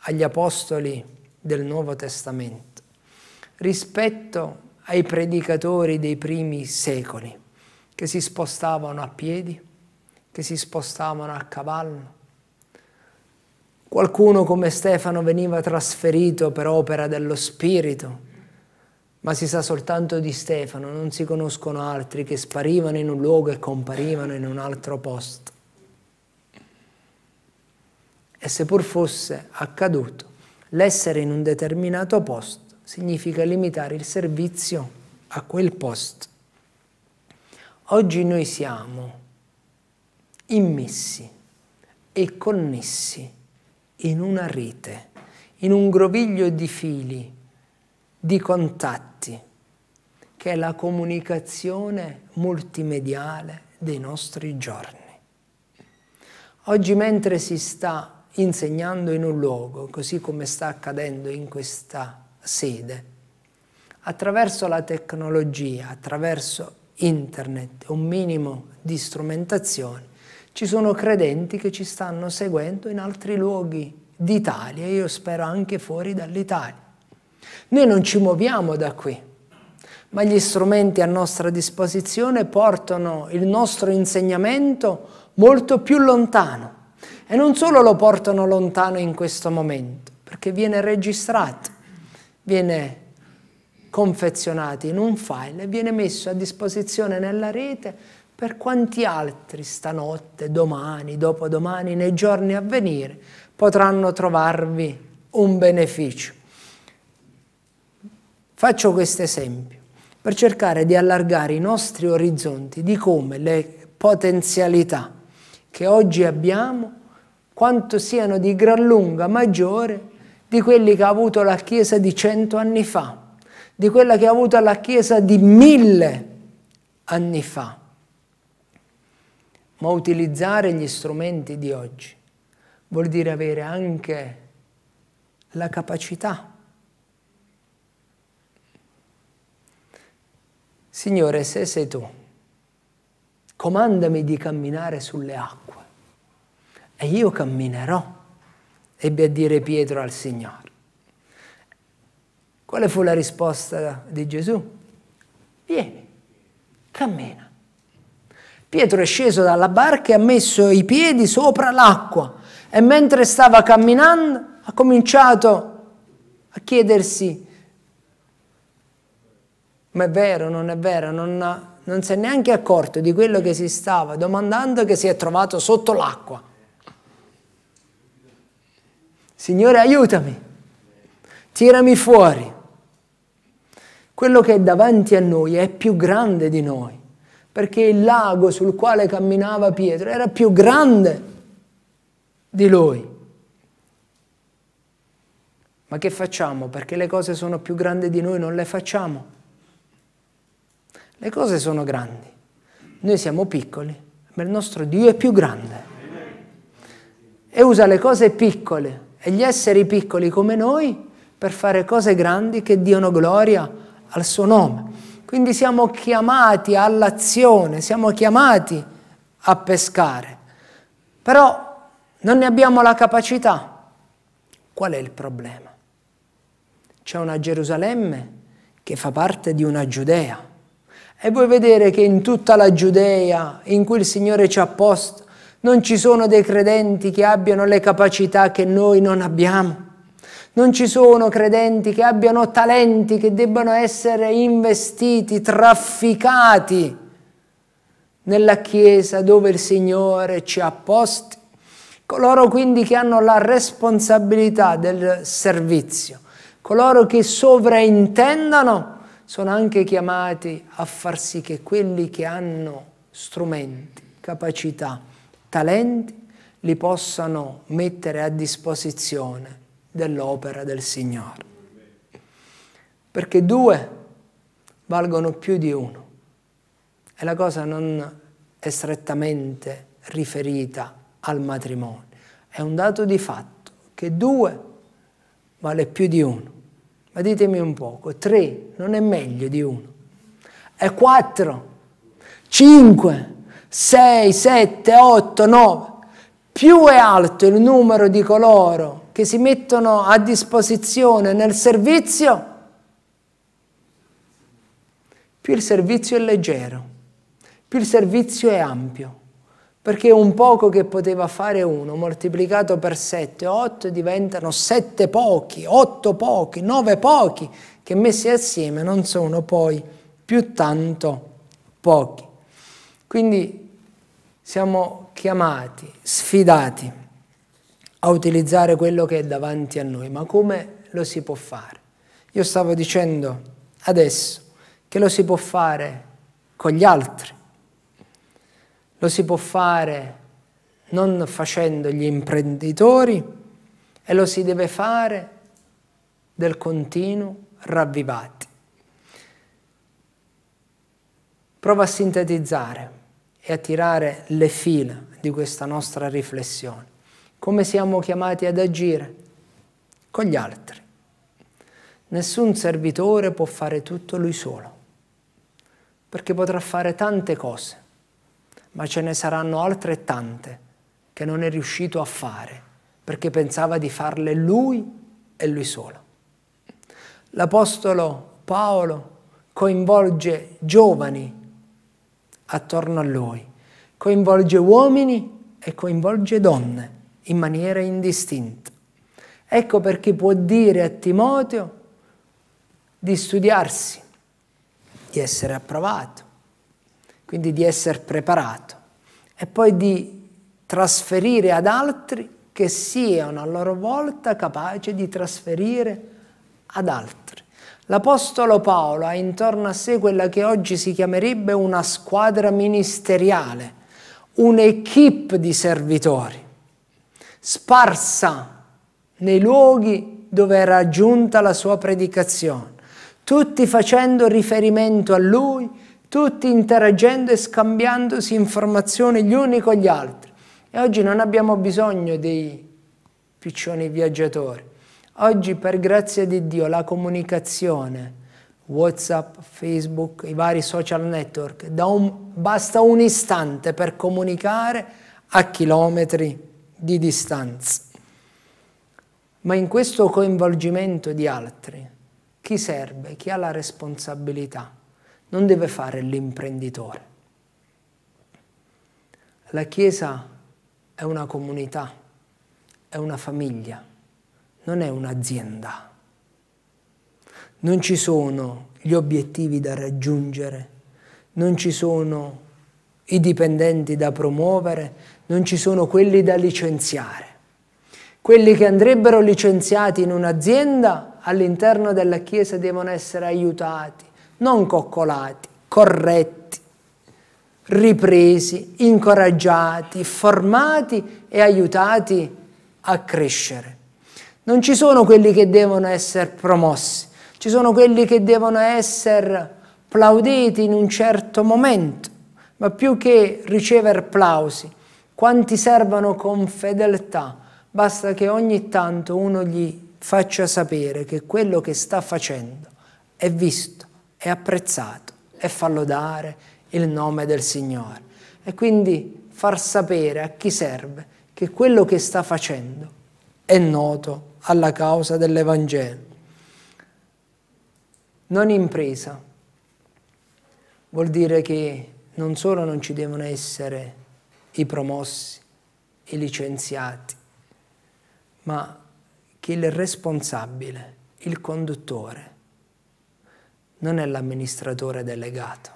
agli apostoli del Nuovo Testamento, rispetto ai predicatori dei primi secoli, che si spostavano a piedi, che si spostavano a cavallo. Qualcuno come Stefano veniva trasferito per opera dello Spirito, ma si sa soltanto di Stefano, non si conoscono altri che sparivano in un luogo e comparivano in un altro posto. E seppur fosse accaduto, l'essere in un determinato posto significa limitare il servizio a quel posto. Oggi noi siamo immessi e connessi in una rete, in un groviglio di fili, di contatti, che è la comunicazione multimediale dei nostri giorni. Oggi mentre si sta insegnando in un luogo, così come sta accadendo in questa sede, attraverso la tecnologia, attraverso internet, un minimo di strumentazione, ci sono credenti che ci stanno seguendo in altri luoghi d'Italia e io spero anche fuori dall'Italia. Noi non ci muoviamo da qui, ma gli strumenti a nostra disposizione portano il nostro insegnamento molto più lontano. E non solo lo portano lontano in questo momento, perché viene registrato, viene confezionato in un file e viene messo a disposizione nella rete per quanti altri stanotte, domani, dopodomani, nei giorni a venire potranno trovarvi un beneficio. Faccio questo esempio per cercare di allargare i nostri orizzonti di come le potenzialità che oggi abbiamo quanto siano di gran lunga maggiore di quelli che ha avuto la Chiesa di cento anni fa, di quella che ha avuto la Chiesa di mille anni fa. Ma utilizzare gli strumenti di oggi vuol dire avere anche la capacità. Signore, se sei tu, comandami di camminare sulle acque e io camminerò, ebbe a dire Pietro al Signore. Quale fu la risposta di Gesù? Vieni, cammina. Pietro è sceso dalla barca e ha messo i piedi sopra l'acqua e mentre stava camminando ha cominciato a chiedersi, ma è vero, non è vero, non, non si è neanche accorto di quello che si stava domandando che si è trovato sotto l'acqua. Signore aiutami, tirami fuori. Quello che è davanti a noi è più grande di noi, perché il lago sul quale camminava Pietro era più grande di lui. Ma che facciamo? Perché le cose sono più grandi di noi, non le facciamo. Le cose sono grandi, noi siamo piccoli, ma il nostro Dio è più grande e usa le cose piccole e gli esseri piccoli come noi per fare cose grandi che diano gloria al suo nome. Quindi siamo chiamati all'azione, siamo chiamati a pescare, però non ne abbiamo la capacità. Qual è il problema? C'è una Gerusalemme che fa parte di una Giudea. E vuoi vedere che in tutta la Giudea in cui il Signore ci ha posto, non ci sono dei credenti che abbiano le capacità che noi non abbiamo. Non ci sono credenti che abbiano talenti che debbano essere investiti, trafficati nella Chiesa dove il Signore ci ha posti. Coloro quindi che hanno la responsabilità del servizio, coloro che sovraintendono, sono anche chiamati a far sì che quelli che hanno strumenti, capacità, talenti li possano mettere a disposizione dell'opera del Signore. Perché due valgono più di uno e la cosa non è strettamente riferita al matrimonio. È un dato di fatto che due vale più di uno. Ma ditemi un poco, tre non è meglio di uno? E quattro? Cinque? 6, 7, 8, 9. Più è alto il numero di coloro che si mettono a disposizione nel servizio, più il servizio è leggero, più il servizio è ampio, perché un poco che poteva fare uno moltiplicato per 7, 8 diventano 7 pochi, 8 pochi, 9 pochi, che messi assieme non sono poi più tanto pochi. Quindi siamo chiamati, sfidati a utilizzare quello che è davanti a noi, ma come lo si può fare? Io stavo dicendo adesso che lo si può fare con gli altri, lo si può fare non facendo gli imprenditori e lo si deve fare del continuo ravvivati. Prova a sintetizzare e a tirare le fila di questa nostra riflessione. Come siamo chiamati ad agire? Con gli altri. Nessun servitore può fare tutto lui solo, perché potrà fare tante cose, ma ce ne saranno altre tante che non è riuscito a fare, perché pensava di farle lui e lui solo. L'Apostolo Paolo coinvolge giovani attorno a lui. Coinvolge uomini e coinvolge donne in maniera indistinta. Ecco perché può dire a Timoteo di studiarsi, di essere approvato, quindi di essere preparato e poi di trasferire ad altri che siano a loro volta capaci di trasferire ad altri. L'Apostolo Paolo ha intorno a sé quella che oggi si chiamerebbe una squadra ministeriale, un'equipe di servitori, sparsa nei luoghi dove era giunta la sua predicazione, tutti facendo riferimento a lui, tutti interagendo e scambiandosi informazioni gli uni con gli altri. E oggi non abbiamo bisogno dei piccioni viaggiatori, Oggi per grazia di Dio la comunicazione, Whatsapp, Facebook, i vari social network, un, basta un istante per comunicare a chilometri di distanza. Ma in questo coinvolgimento di altri, chi serve, chi ha la responsabilità, non deve fare l'imprenditore. La Chiesa è una comunità, è una famiglia non è un'azienda. Non ci sono gli obiettivi da raggiungere, non ci sono i dipendenti da promuovere, non ci sono quelli da licenziare. Quelli che andrebbero licenziati in un'azienda all'interno della Chiesa devono essere aiutati, non coccolati, corretti, ripresi, incoraggiati, formati e aiutati a crescere. Non ci sono quelli che devono essere promossi, ci sono quelli che devono essere plauditi in un certo momento, ma più che ricevere plausi, quanti servono con fedeltà, basta che ogni tanto uno gli faccia sapere che quello che sta facendo è visto, è apprezzato e fa lodare il nome del Signore. E quindi far sapere a chi serve che quello che sta facendo è noto alla causa dell'Evangelo. Non impresa vuol dire che non solo non ci devono essere i promossi, i licenziati, ma che il responsabile, il conduttore, non è l'amministratore delegato,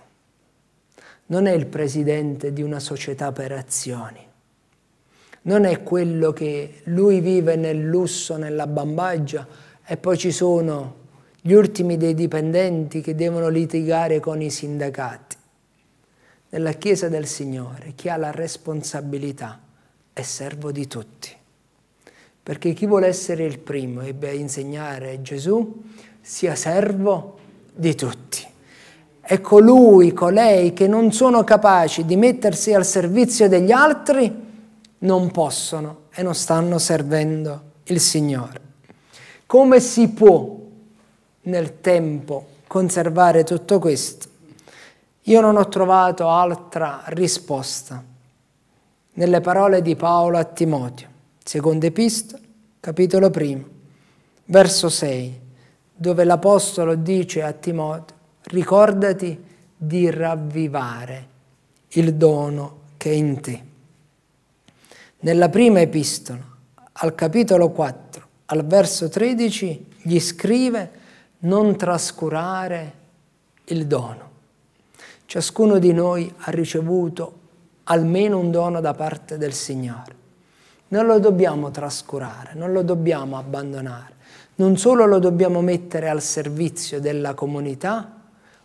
non è il presidente di una società per azioni, non è quello che lui vive nel lusso, nella bambaggia e poi ci sono gli ultimi dei dipendenti che devono litigare con i sindacati. Nella Chiesa del Signore chi ha la responsabilità è servo di tutti. Perché chi vuole essere il primo e insegnare Gesù sia servo di tutti. E colui, colei che non sono capaci di mettersi al servizio degli altri, non possono e non stanno servendo il Signore. Come si può nel tempo conservare tutto questo? Io non ho trovato altra risposta nelle parole di Paolo a Timoteo, secondo Epistolo, capitolo primo, verso 6, dove l'Apostolo dice a Timoteo, ricordati di ravvivare il dono che è in te. Nella prima epistola, al capitolo 4, al verso 13, gli scrive non trascurare il dono. Ciascuno di noi ha ricevuto almeno un dono da parte del Signore. Non lo dobbiamo trascurare, non lo dobbiamo abbandonare. Non solo lo dobbiamo mettere al servizio della comunità,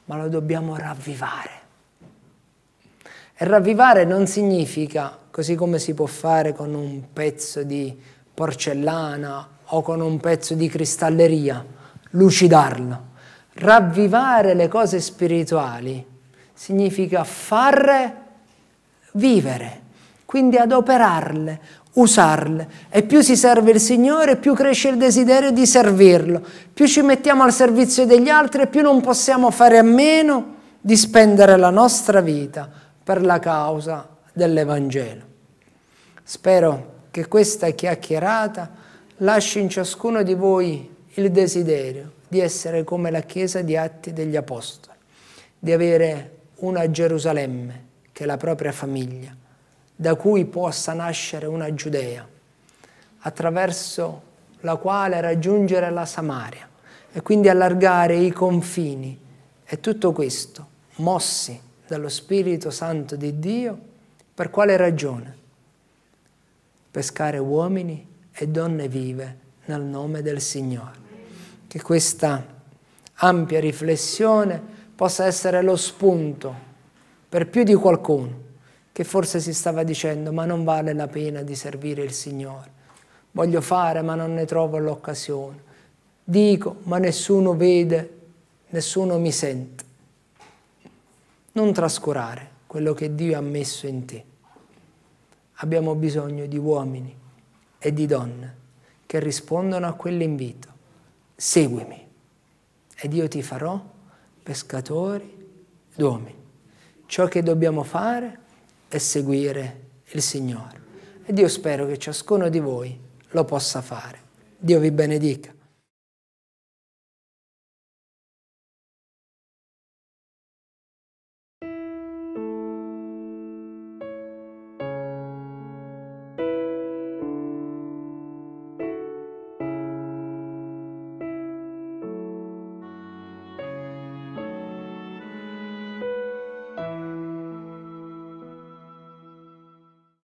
ma lo dobbiamo ravvivare. E ravvivare non significa così come si può fare con un pezzo di porcellana o con un pezzo di cristalleria, lucidarlo. Ravvivare le cose spirituali significa farle vivere, quindi adoperarle, usarle. E più si serve il Signore, più cresce il desiderio di servirlo, più ci mettiamo al servizio degli altri e più non possiamo fare a meno di spendere la nostra vita per la causa dell'Evangelo. Spero che questa chiacchierata lasci in ciascuno di voi il desiderio di essere come la Chiesa di Atti degli Apostoli, di avere una Gerusalemme che è la propria famiglia, da cui possa nascere una Giudea, attraverso la quale raggiungere la Samaria e quindi allargare i confini. E tutto questo, mossi dallo Spirito Santo di Dio, per quale ragione? Pescare uomini e donne vive nel nome del Signore. Che questa ampia riflessione possa essere lo spunto per più di qualcuno che forse si stava dicendo ma non vale la pena di servire il Signore, voglio fare ma non ne trovo l'occasione, dico ma nessuno vede, nessuno mi sente. Non trascurare quello che Dio ha messo in te. Abbiamo bisogno di uomini e di donne che rispondono a quell'invito. Seguimi ed io ti farò pescatori d'uomini. Ciò che dobbiamo fare è seguire il Signore. Ed io spero che ciascuno di voi lo possa fare. Dio vi benedica.